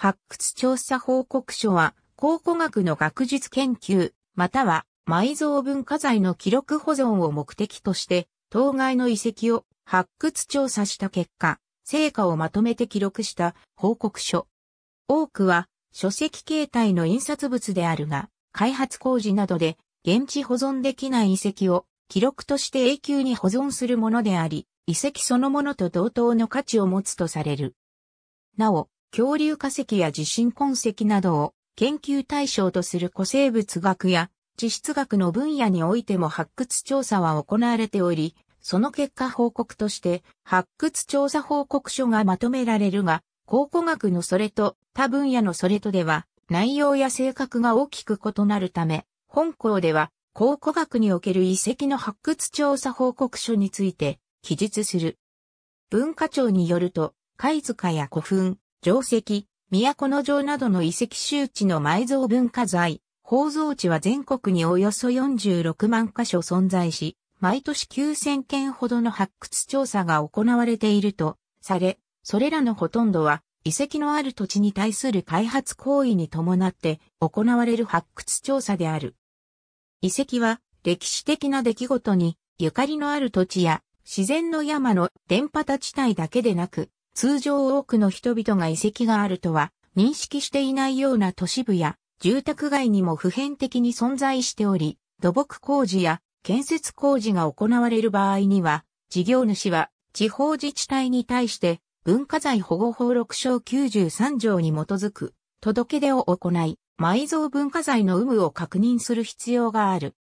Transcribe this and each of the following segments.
発掘調査報告書は、考古学の学術研究、または埋蔵文化財の記録保存を目的として、当該の遺跡を発掘調査した結果、成果をまとめて記録した報告書。多くは書籍形態の印刷物であるが、開発工事などで現地保存できない遺跡を記録として永久に保存するものであり、遺跡そのものと同等の価値を持つとされる。なお、恐竜化石や地震痕跡などを研究対象とする古生物学や地質学の分野においても発掘調査は行われており、その結果報告として発掘調査報告書がまとめられるが、考古学のそれと他分野のそれとでは内容や性格が大きく異なるため、本校では考古学における遺跡の発掘調査報告書について記述する。文化庁によると、貝塚や古墳、城跡、都城などの遺跡周知の埋蔵文化財、宝蔵地は全国におよそ46万箇所存在し、毎年9000件ほどの発掘調査が行われているとされ、それらのほとんどは遺跡のある土地に対する開発行為に伴って行われる発掘調査である。遺跡は歴史的な出来事にゆかりのある土地や自然の山の電波立ち帯だけでなく、通常多くの人々が遺跡があるとは認識していないような都市部や住宅街にも普遍的に存在しており、土木工事や建設工事が行われる場合には、事業主は地方自治体に対して文化財保護法6章93条に基づく届け出を行い、埋蔵文化財の有無を確認する必要がある。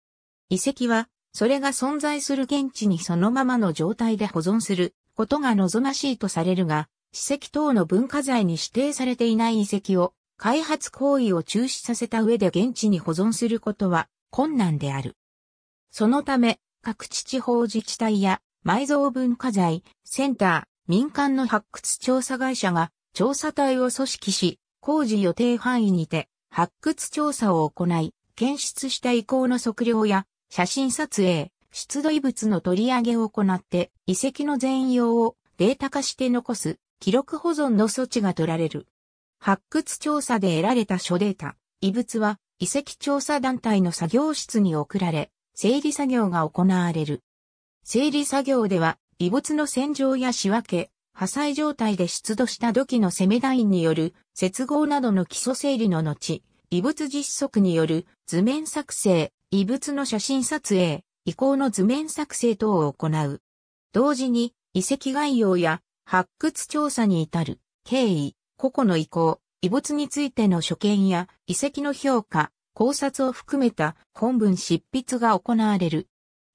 遺跡は、それが存在する現地にそのままの状態で保存することが望ましいとされるが、史跡等の文化財に指定されていない遺跡を開発行為を中止させた上で現地に保存することは困難である。そのため、各地地方自治体や埋蔵文化財、センター、民間の発掘調査会社が調査隊を組織し、工事予定範囲にて発掘調査を行い、検出した遺構の測量や写真撮影、出土遺物の取り上げを行って遺跡の全容をデータ化して残す記録保存の措置が取られる。発掘調査で得られた諸データ、遺物は遺跡調査団体の作業室に送られ、整理作業が行われる。整理作業では遺物の洗浄や仕分け、破砕状態で出土した土器のセメダインによる接合などの基礎整理の後、遺物実測による図面作成、遺物の写真撮影、遺構の図面作成等を行う。同時に、遺跡概要や発掘調査に至る経緯、個々の遺構、遺物についての所見や遺跡の評価、考察を含めた本文執筆が行われる。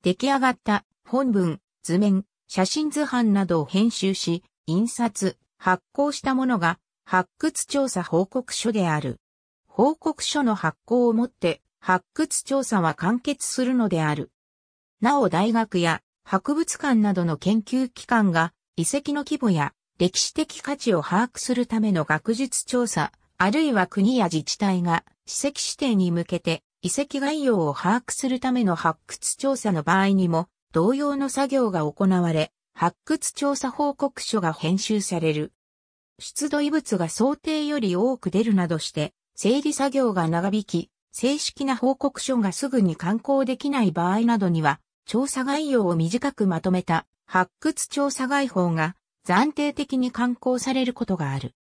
出来上がった本文、図面、写真図版などを編集し、印刷、発行したものが発掘調査報告書である。報告書の発行をもって発掘調査は完結するのである。なお大学や博物館などの研究機関が遺跡の規模や歴史的価値を把握するための学術調査、あるいは国や自治体が史跡指定に向けて遺跡概要を把握するための発掘調査の場合にも同様の作業が行われ、発掘調査報告書が編集される。出土遺物が想定より多く出るなどして、整理作業が長引き、正式な報告書がすぐに刊行できない場合などには、調査概要を短くまとめた発掘調査概報が暫定的に刊行されることがある。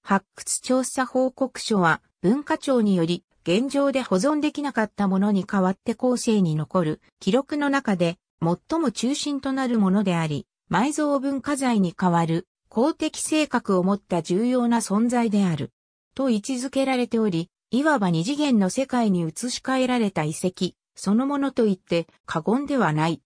発掘調査報告書は文化庁により現状で保存できなかったものに代わって後世に残る記録の中で最も中心となるものであり、埋蔵文化財に代わる公的性格を持った重要な存在である。と位置づけられており、いわば二次元の世界に移し替えられた遺跡、そのものと言って過言ではない。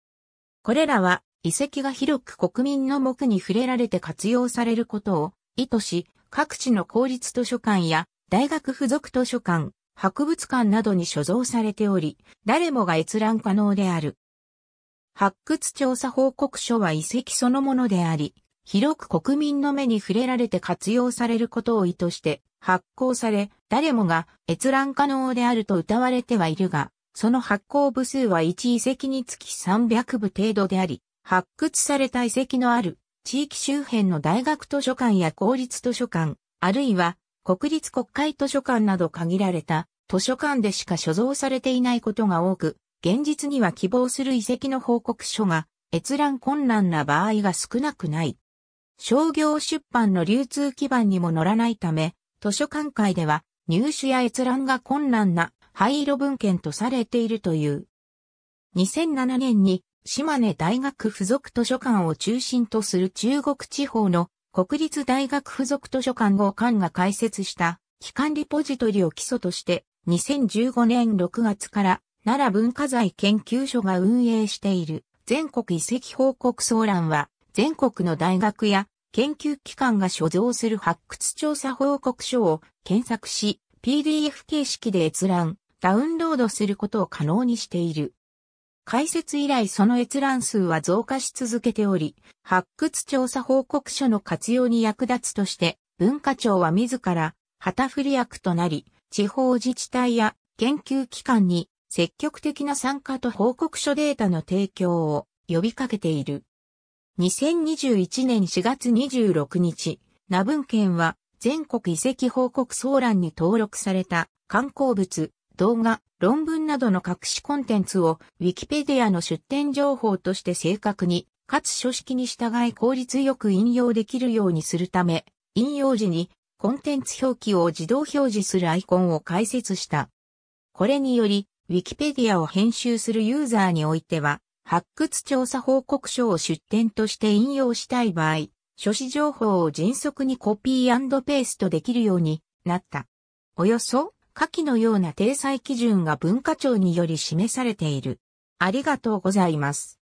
これらは遺跡が広く国民の目に触れられて活用されることを意図し、各地の公立図書館や大学付属図書館、博物館などに所蔵されており、誰もが閲覧可能である。発掘調査報告書は遺跡そのものであり、広く国民の目に触れられて活用されることを意図して発行され、誰もが閲覧可能であると謳われてはいるが、その発行部数は1遺跡につき300部程度であり、発掘された遺跡のある地域周辺の大学図書館や公立図書館、あるいは国立国会図書館など限られた図書館でしか所蔵されていないことが多く、現実には希望する遺跡の報告書が閲覧困難な場合が少なくない。商業出版の流通基盤にも乗らないため、図書館界では入手や閲覧が困難な灰色文献とされているという。2007年に島根大学附属図書館を中心とする中国地方の国立大学附属図書館号館が開設した機関リポジトリを基礎として2015年6月から奈良文化財研究所が運営している全国遺跡報告総覧は全国の大学や研究機関が所蔵する発掘調査報告書を検索し PDF 形式で閲覧、ダウンロードすることを可能にしている。解説以来その閲覧数は増加し続けており、発掘調査報告書の活用に役立つとして、文化庁は自ら旗振り役となり、地方自治体や研究機関に積極的な参加と報告書データの提供を呼びかけている。2021年4月26日、名文県は全国遺跡報告総欄に登録された観光物動画、論文などの隠しコンテンツを Wikipedia の出典情報として正確に、かつ書式に従い効率よく引用できるようにするため、引用時にコンテンツ表記を自動表示するアイコンを解説した。これにより、Wikipedia を編集するユーザーにおいては、発掘調査報告書を出典として引用したい場合、書誌情報を迅速にコピーペーストできるようになった。およそ下記のような定裁基準が文化庁により示されている。ありがとうございます。